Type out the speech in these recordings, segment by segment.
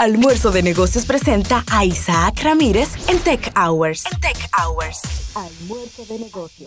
Almuerzo de Negocios presenta a Isaac Ramírez en Tech Hours. Tech Hours. Almuerzo de Negocios.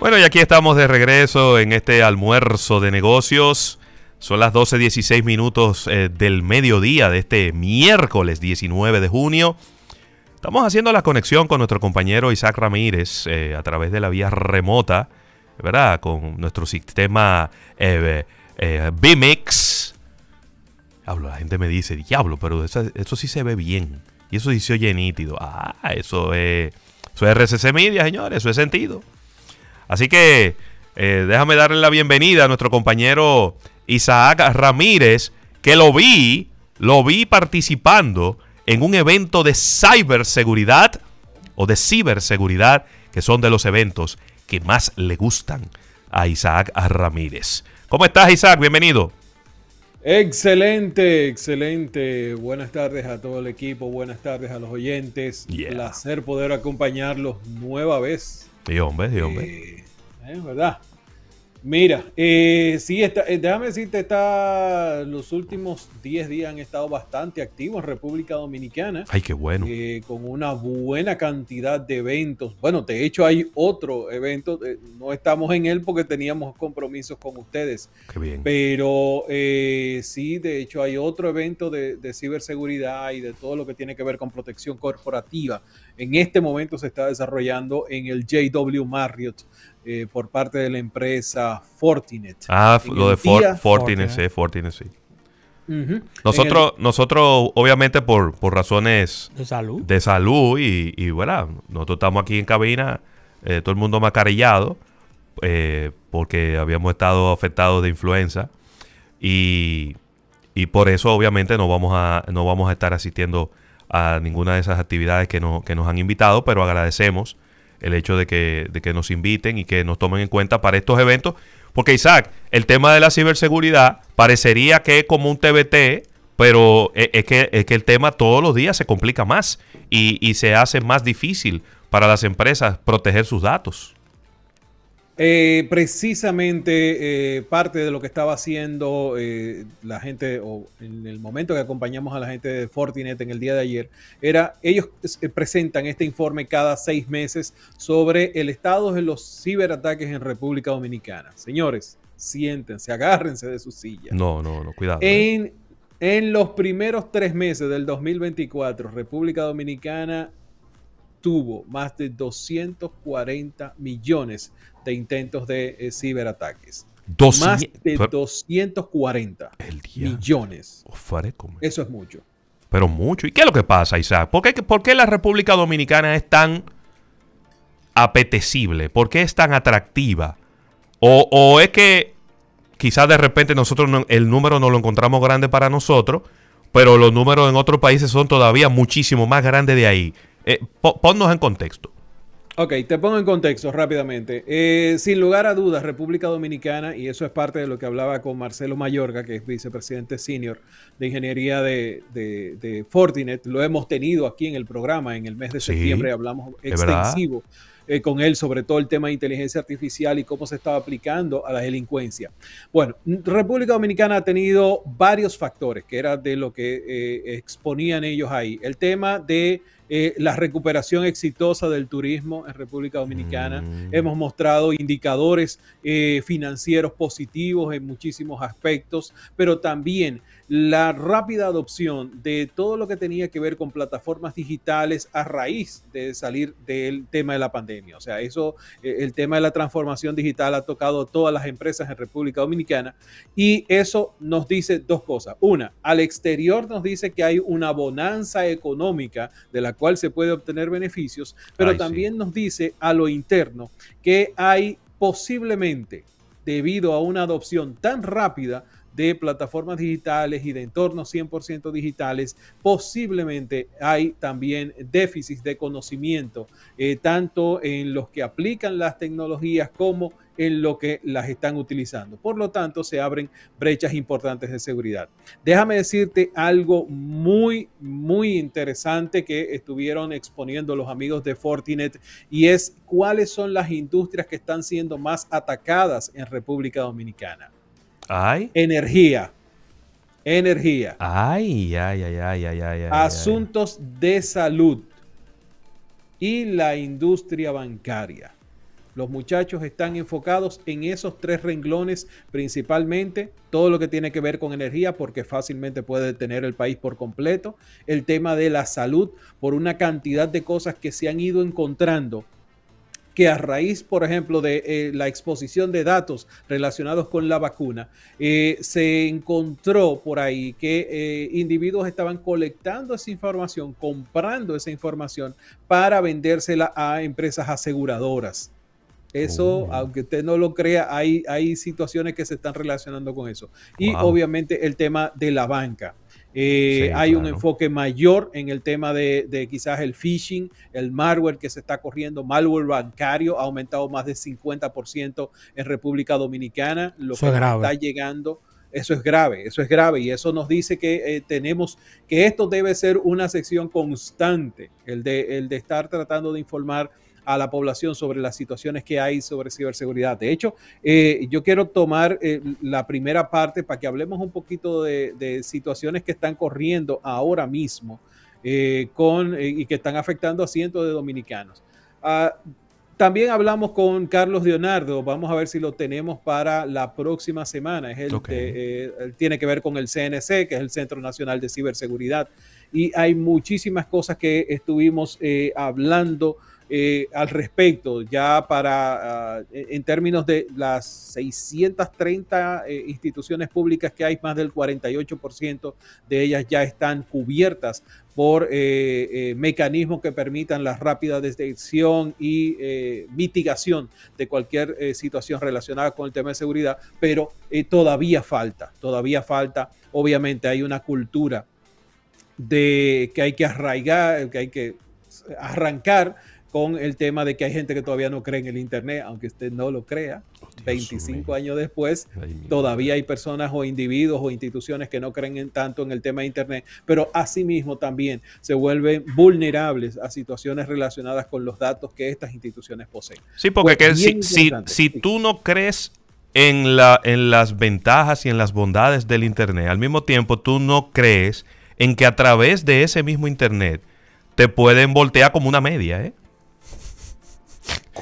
Bueno, y aquí estamos de regreso en este almuerzo de negocios. Son las 12.16 minutos eh, del mediodía de este miércoles 19 de junio. Estamos haciendo la conexión con nuestro compañero Isaac Ramírez eh, a través de la vía remota ¿verdad? Con nuestro sistema eh, eh, la gente me dice, diablo, pero eso, sí se ve bien. Y eso sí se oye nítido. Ah, eso es, RCC Media, señores, eso es sentido. Así que eh, déjame darle la bienvenida a nuestro compañero Isaac Ramírez, que lo vi, lo vi participando en un evento de ciberseguridad o de ciberseguridad, que son de los eventos que más le gustan a Isaac Ramírez. ¿Cómo estás, Isaac? Bienvenido. Excelente, excelente. Buenas tardes a todo el equipo, buenas tardes a los oyentes. Un Placer poder acompañarlos nueva vez. Sí, hombre, sí, hombre. es eh, ¿eh? verdad. Mira, eh, sí, está, eh, déjame decirte, está, los últimos 10 días han estado bastante activos en República Dominicana. Ay, qué bueno. Eh, con una buena cantidad de eventos. Bueno, de hecho hay otro evento, eh, no estamos en él porque teníamos compromisos con ustedes. Qué bien. Pero sí, de hecho hay otro evento de ciberseguridad y de todo lo que tiene que ver con protección corporativa. En este momento se está desarrollando en el JW Marriott eh, por parte de la empresa Fortinet. Ah, lo de Fortinet, sí, Fortinet, sí. nosotros, nosotros, obviamente, por, razones de salud, de salud y, bueno, nosotros estamos aquí en cabina, eh, todo el mundo macarillado, eh, porque habíamos estado afectados de influenza. Y, por eso, obviamente, no vamos a, no vamos a estar asistiendo a ninguna de esas actividades que, que nos han invitado, pero agradecemos el hecho de que, de que nos inviten y que nos tomen en cuenta para estos eventos. Porque Isaac, el tema de la ciberseguridad parecería que es como un TBT, pero e, es que, el tema todos los días se complica más y, y se hace más difícil para las empresas proteger sus datos. Eh, precisamente eh, parte de lo que estaba haciendo eh, la gente, o en el momento que acompañamos a la gente de Fortinet en el día de ayer, era, ellos presentan este informe cada seis meses sobre el estado de los ciberataques en República Dominicana. Señores, siéntense, agárrense de sus silla. No, no, no, cuidado. En, en los primeros tres meses del 2024, República Dominicana tuvo más de 240 millones de intentos de eh, ciberataques. más de 240 millones. Oh, Eso es mucho. Pero mucho. ¿Y qué es lo que pasa, Isaac? ¿Por qué, la República Dominicana es tan apetecible? ¿Por qué es tan atractiva? O, es que quizás de repente nosotros el número no lo encontramos grande para nosotros, pero los números en otros países son todavía muchísimo más grandes de ahí. Eh, ponnos en contexto. Ok, te pongo en contexto rápidamente. Eh, sin lugar a dudas, República Dominicana, y eso es parte de lo que hablaba con Marcelo Mayorga, que es vicepresidente senior de ingeniería de, de, Fortinet, lo hemos tenido aquí en el programa en el mes de septiembre, hablamos extensivo eh, con él sobre todo el tema de inteligencia artificial y cómo se estaba aplicando a la delincuencia. Bueno, República Dominicana ha tenido varios factores, que era de lo que exponían ellos ahí. El tema de eh, la recuperación exitosa del turismo en República Dominicana. Mm. Hemos mostrado indicadores eh, financieros positivos en muchísimos aspectos, pero también la rápida adopción de todo lo que tenía que ver con plataformas digitales a raíz de salir del tema de la pandemia. O sea, eso, eh, el tema de la transformación digital ha tocado a todas las empresas en República Dominicana y eso nos dice dos cosas. Una, al exterior nos dice que hay una bonanza económica de la cual se puede obtener beneficios, pero también nos dice a lo interno que hay posiblemente debido a una adopción tan rápida de plataformas digitales y de entornos 100% digitales, posiblemente hay también déficits de conocimiento, eh, tanto en los que aplican las tecnologías como en lo que las están utilizando. Por lo tanto, se abren brechas importantes de seguridad. Déjame decirte algo muy, muy interesante que estuvieron exponiendo los amigos de Fortinet y es cuáles son las industrias que están siendo más atacadas en República Dominicana. Ay. Energía. Energía. Ay, ay, ay, ay, ay, ay. Asuntos de salud. Y la industria bancaria. Los muchachos están enfocados en esos tres renglones principalmente, todo lo que tiene que ver con energía, porque fácilmente puede detener el país por completo, el tema de la salud, por una cantidad de cosas que se han ido encontrando que a raíz, por ejemplo, de eh, la exposición de datos relacionados con la vacuna, eh, se encontró por ahí que eh, individuos estaban colectando esa información, comprando esa información para vendérsela a empresas aseguradoras. Eso, oh. aunque usted no lo crea, hay, hay situaciones que se están relacionando con eso. Y obviamente el tema de la banca. Eh, hay un enfoque mayor en el tema de, quizás el phishing, el malware que se está corriendo, malware bancario ha aumentado más de 50% en República Dominicana, lo que está llegando. Eso es grave, eso es grave y eso nos dice que eh, tenemos que esto debe ser una sección constante, el el de estar tratando de informar a la población sobre las situaciones que hay sobre ciberseguridad. De hecho, eh, yo quiero tomar eh, la primera parte para que hablemos un poquito de, situaciones que están corriendo ahora mismo eh, con, y que están afectando a cientos de dominicanos. Ah, también hablamos con Carlos Leonardo, vamos a ver si lo tenemos para la próxima semana. Es el que tiene que ver con el CNC, que es el Centro Nacional de Ciberseguridad. Y hay muchísimas cosas que estuvimos hablando eh, al respecto, ya para, ah, e, en términos de las 630 eh, instituciones públicas que hay, más del 48% de ellas ya están cubiertas por eh, mecanismos que permitan la rápida detección y mitigación de cualquier situación relacionada con el tema de seguridad, pero todavía falta, todavía falta, obviamente hay una cultura de que hay que arraigar, que hay que arrancar con el tema de que hay gente que todavía no cree en el Internet, aunque usted no lo crea. 25 años después, todavía hay personas o individuos o instituciones que no creen en, tanto en el tema de Internet, pero asimismo también se vuelven vulnerables a situaciones relacionadas con los datos que estas instituciones poseen. Sí, porque pues, si, tú no crees en, la, en las ventajas y en las bondades del Internet, al mismo tiempo tú no crees en que a través de ese mismo Internet te pueden voltear como una media, ¿eh?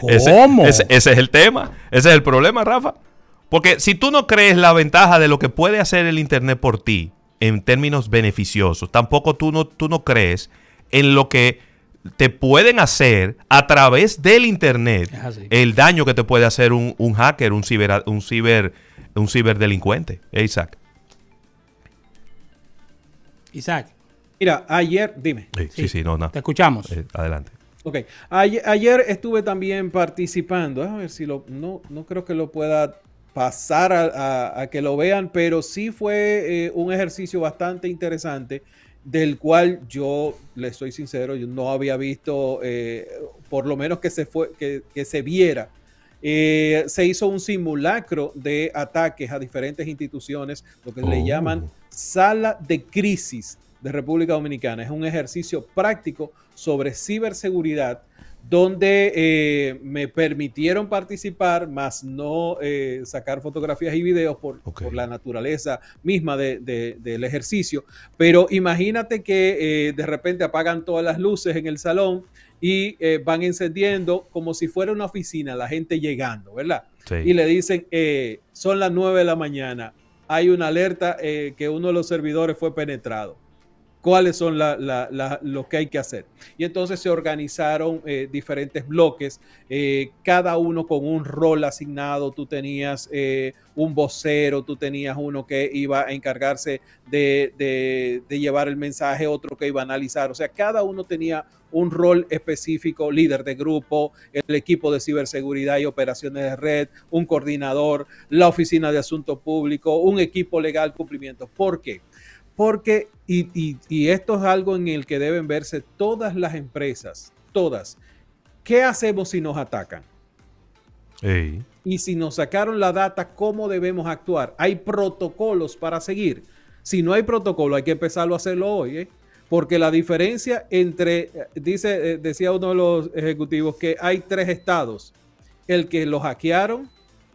¿Cómo? Ese, es el tema, ese es el problema, Rafa. Porque si tú no crees la ventaja de lo que puede hacer el Internet por ti en términos beneficiosos, tampoco tú no, tú no crees en lo que te pueden hacer a través del Internet el daño que te puede hacer un, hacker, un, ciber, un, ciber, un ciberdelincuente. Eh, Isaac. Isaac. Mira, ayer, dime. Sí, sí, no, no. Te escuchamos. Eh, adelante. Ok, ayer, estuve también participando, a ver si lo, no, creo que lo pueda pasar a, que lo vean, pero sí fue eh, un ejercicio bastante interesante del cual yo, le soy sincero, yo no había visto, eh, por lo menos que se, fue, que, se viera. Eh, se hizo un simulacro de ataques a diferentes instituciones, lo que le oh. llaman sala de crisis de República Dominicana. Es un ejercicio práctico sobre ciberseguridad donde eh, me permitieron participar, más no eh, sacar fotografías y videos por, la naturaleza misma del ejercicio. Pero imagínate que eh, de repente apagan todas las luces en el salón y van encendiendo como si fuera una oficina, la gente llegando, ¿verdad? Y le dicen, son las 9 de la mañana, hay una alerta que uno de los servidores fue penetrado cuáles son la, lo que hay que hacer. Y entonces se organizaron eh, diferentes bloques, eh, cada uno con un rol asignado. Tú tenías eh, un vocero, tú tenías uno que iba a encargarse de, llevar el mensaje, otro que iba a analizar. O sea, cada uno tenía un rol específico, líder de grupo, el equipo de ciberseguridad y operaciones de red, un coordinador, la oficina de asuntos públicos, un equipo legal, cumplimiento. ¿Por qué? Porque, y, esto es algo en el que deben verse todas las empresas, todas. ¿Qué hacemos si nos atacan? Y si nos sacaron la data, ¿cómo debemos actuar? Hay protocolos para seguir. Si no hay protocolo, hay que empezarlo a hacerlo hoy, ¿eh? porque la diferencia entre, eh, dice, eh, decía uno de los ejecutivos, que hay tres estados, el que lo hackearon,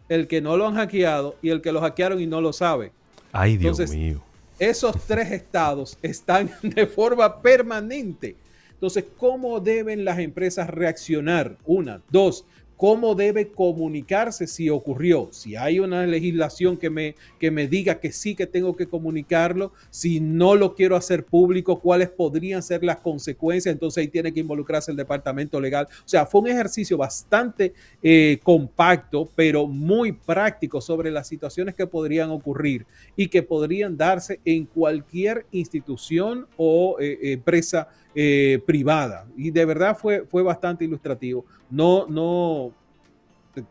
el que no lo han hackeado y el que lo hackearon y no lo sabe. Ay, Dios mío esos tres estados están de forma permanente. Entonces, ¿cómo deben las empresas reaccionar? Una, dos, cómo debe comunicarse si ocurrió, si hay una legislación que me, que me diga que sí que tengo que comunicarlo, si no lo quiero hacer público, cuáles podrían ser las consecuencias, entonces ahí tiene que involucrarse el departamento legal. O sea, fue un ejercicio bastante eh, compacto, pero muy práctico sobre las situaciones que podrían ocurrir y que podrían darse en cualquier institución o eh, empresa eh, privada. Y de verdad fue, fue bastante ilustrativo. No, no,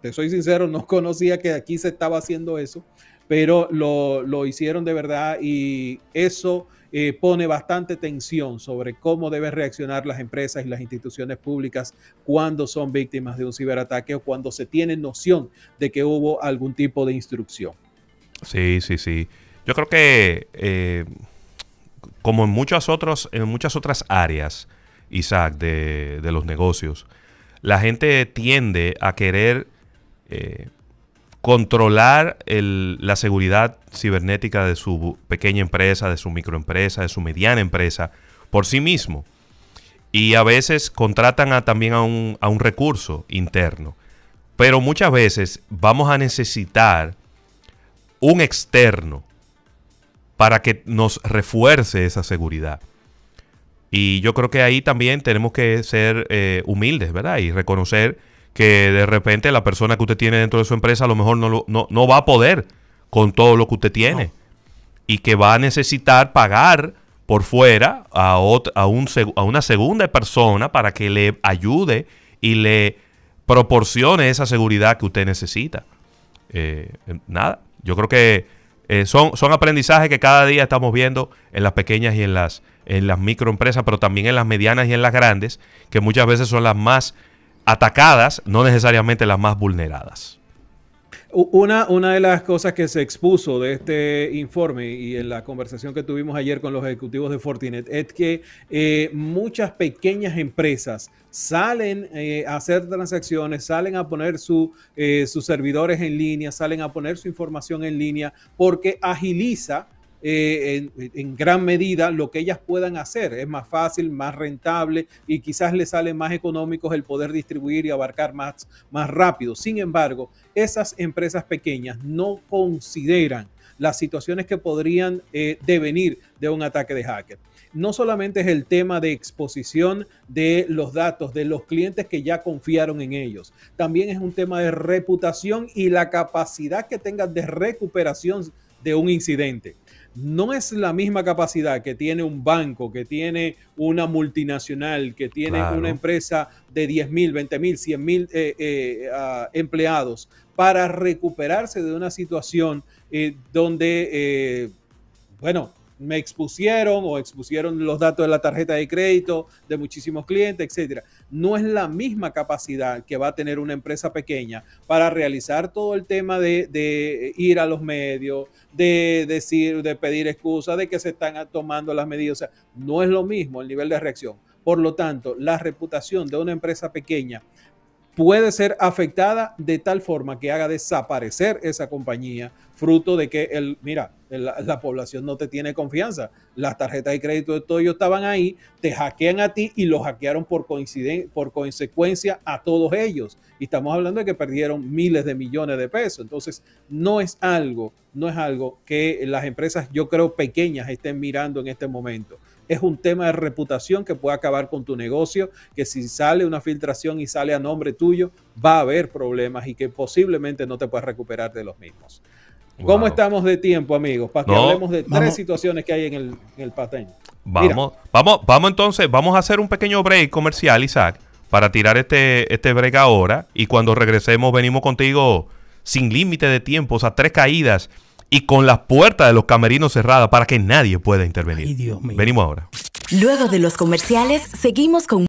te, soy sincero, no conocía que aquí se estaba haciendo eso, pero lo, hicieron de verdad y eso eh, pone bastante tensión sobre cómo deben reaccionar las empresas y las instituciones públicas cuando son víctimas de un ciberataque o cuando se tiene noción de que hubo algún tipo de instrucción. Sí, sí, sí. Yo creo que eh, como en muchas otros en muchas otras áreas, Isaac, de, de los negocios, la gente tiende a querer eh, controlar la seguridad cibernética de su pequeña empresa, de su microempresa, de su mediana empresa, por sí mismo. Y a veces contratan a, también a un, recurso interno. Pero muchas veces vamos a necesitar un externo para que nos refuerce esa seguridad. Y yo creo que ahí también tenemos que ser eh, humildes, ¿verdad? Y reconocer que de repente la persona que usted tiene dentro de su empresa a lo mejor no, lo, no, va a poder con todo lo que usted tiene y que va a necesitar pagar por fuera a, a, un, a una segunda persona para que le ayude y le proporcione esa seguridad que usted necesita. Eh, nada, yo creo que eh, son, son aprendizajes que cada día estamos viendo en las pequeñas y en las, en las microempresas, pero también en las medianas y en las grandes, que muchas veces son las más atacadas, no necesariamente las más vulneradas. Una, una de las cosas que se expuso de este informe y en la conversación que tuvimos ayer con los ejecutivos de Fortinet es que eh, muchas pequeñas empresas salen eh, a hacer transacciones, salen a poner eh, sus servidores en línea, salen a poner su información en línea porque agiliza eh, en, gran medida lo que ellas puedan hacer. Es más fácil, más rentable y quizás les sale más económico el poder distribuir y abarcar más, más rápido. Sin embargo, esas empresas pequeñas no consideran las situaciones que podrían eh, devenir de un ataque de hacker. No solamente es el tema de exposición de los datos de los clientes que ya confiaron en ellos, también es un tema de reputación y la capacidad que tengan de recuperación de un incidente no es la misma capacidad que tiene un banco, que tiene una multinacional, que tiene una empresa de 10 mil, 20 mil, 100 mil eh, eh, ah, empleados para recuperarse de una situación eh, donde, bueno, me expusieron o expusieron los datos de la tarjeta de crédito de muchísimos clientes, etcétera. No es la misma capacidad que va a tener una empresa pequeña para realizar todo el tema de, ir a los medios, de decir, de pedir excusas, de que se están tomando las medidas. no es lo mismo el nivel de reacción. Por lo tanto, la reputación de una empresa pequeña puede ser afectada de tal forma que haga desaparecer esa compañía, fruto de que el, mira, la, población no te tiene confianza. Las tarjetas de crédito de todos ellos estaban ahí, te hackean a ti y lo hackearon por, por consecuencia a todos ellos. Y estamos hablando de que perdieron miles de millones de pesos. Entonces, no es algo, no es algo que las empresas, yo creo, pequeñas estén mirando en este momento es un tema de reputación que puede acabar con tu negocio, que si sale una filtración y sale a nombre tuyo, va a haber problemas y que posiblemente no te puedas recuperar de los mismos. ¿Cómo estamos de tiempo, amigos? Para que hablemos de tres situaciones que hay en el, en Vamos, vamos, vamos entonces, vamos a hacer un pequeño break comercial, Isaac, para tirar este, este break ahora. Y cuando regresemos, venimos contigo sin límite de tiempo, o sea, tres caídas y con las puertas de los camerinos cerradas para que nadie pueda intervenir. Venimos ahora. Luego de los comerciales, seguimos con